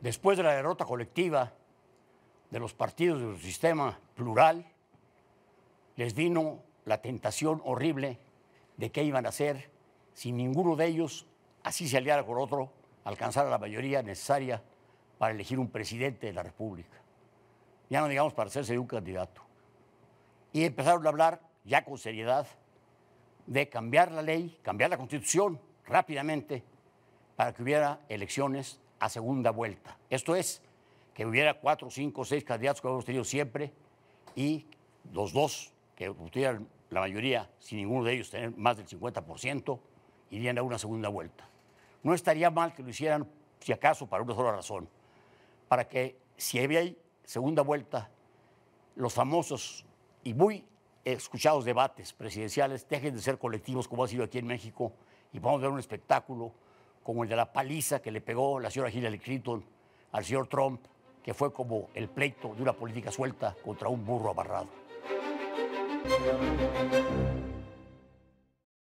después de la derrota colectiva de los partidos del sistema plural, les vino la tentación horrible de qué iban a hacer si ninguno de ellos, así se aliara con otro, alcanzara la mayoría necesaria para elegir un presidente de la República. Ya no digamos para hacerse de un candidato. Y empezaron a hablar ya con seriedad de cambiar la ley, cambiar la constitución rápidamente para que hubiera elecciones a segunda vuelta. Esto es, que hubiera cuatro, cinco, seis candidatos que hemos tenido siempre y los dos que tuvieran la mayoría, sin ninguno de ellos tener más del 50%, irían a una segunda vuelta. No estaría mal que lo hicieran, si acaso, para una sola razón, para que si había segunda vuelta, los famosos y muy escuchados debates presidenciales dejen de ser colectivos como ha sido aquí en México y vamos a ver un espectáculo como el de la paliza que le pegó la señora Hillary Clinton al señor Trump, que fue como el pleito de una política suelta contra un burro abarrado.